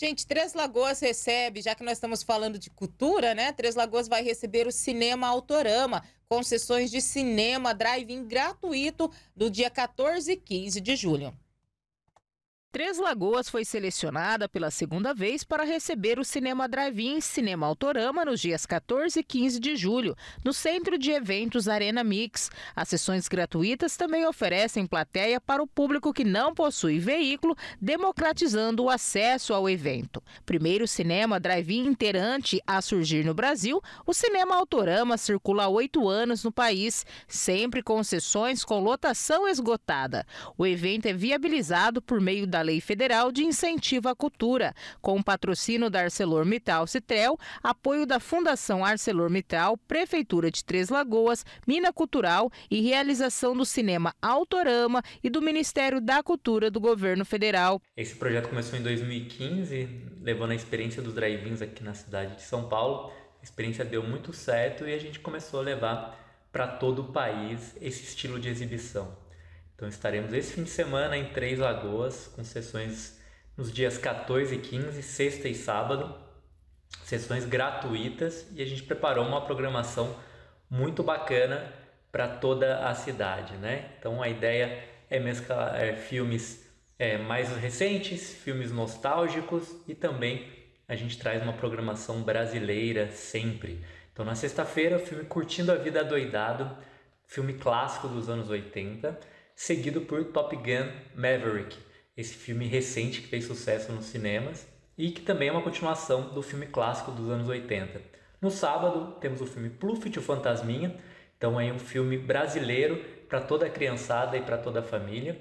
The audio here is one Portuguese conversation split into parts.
Gente, Três Lagoas recebe, já que nós estamos falando de cultura, né? Três Lagoas vai receber o Cinema Autorama, com sessões de cinema drive-in gratuito do dia 14 e 15 de julho. Três Lagoas foi selecionada pela segunda vez para receber o Cinema Drive-In Cinema Autorama nos dias 14 e 15 de julho, no Centro de Eventos Arena Mix. As sessões gratuitas também oferecem plateia para o público que não possui veículo, democratizando o acesso ao evento. Primeiro cinema drive-in interante a surgir no Brasil, o Cinema Autorama circula há oito anos no país, sempre com sessões com lotação esgotada. O evento é viabilizado por meio da da Lei Federal de Incentivo à Cultura, com patrocínio da ArcelorMittal Citrel, apoio da Fundação ArcelorMittal, Prefeitura de Três Lagoas, Mina Cultural e realização do cinema Autorama e do Ministério da Cultura do Governo Federal. Esse projeto começou em 2015, levando a experiência dos drive-ins aqui na cidade de São Paulo. A experiência deu muito certo e a gente começou a levar para todo o país esse estilo de exibição. Então estaremos esse fim de semana em Três Lagoas, com sessões nos dias 14 e 15, sexta e sábado, sessões gratuitas e a gente preparou uma programação muito bacana para toda a cidade, né? Então a ideia é mesclar é, filmes é, mais recentes, filmes nostálgicos e também a gente traz uma programação brasileira sempre. Então na sexta-feira, o filme Curtindo a Vida Doidado, filme clássico dos anos 80 seguido por Top Gun Maverick, esse filme recente que fez sucesso nos cinemas e que também é uma continuação do filme clássico dos anos 80. No sábado temos o filme Pluffy o Fantasminha, então é um filme brasileiro para toda a criançada e para toda a família.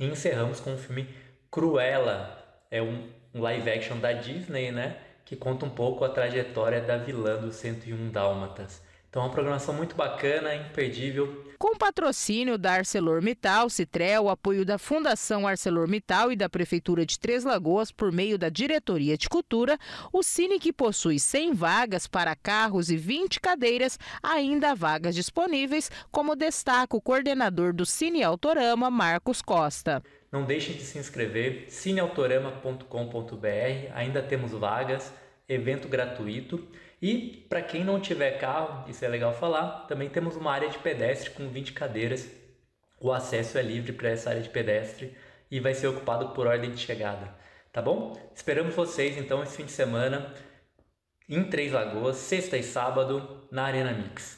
E encerramos com o filme Cruella, é um, um live action da Disney, né? Que conta um pouco a trajetória da vilã dos 101 Dálmatas. Então é uma programação muito bacana, imperdível. Com patrocínio da ArcelorMittal, Citrel, o apoio da Fundação ArcelorMittal e da Prefeitura de Três Lagoas por meio da Diretoria de Cultura, o Cine que possui 100 vagas para carros e 20 cadeiras, ainda há vagas disponíveis, como destaca o coordenador do Cine Autorama, Marcos Costa. Não deixem de se inscrever, cineautorama.com.br, ainda temos vagas evento gratuito. E para quem não tiver carro, isso é legal falar, também temos uma área de pedestre com 20 cadeiras. O acesso é livre para essa área de pedestre e vai ser ocupado por ordem de chegada, tá bom? Esperamos vocês então esse fim de semana em Três Lagoas, sexta e sábado, na Arena Mix.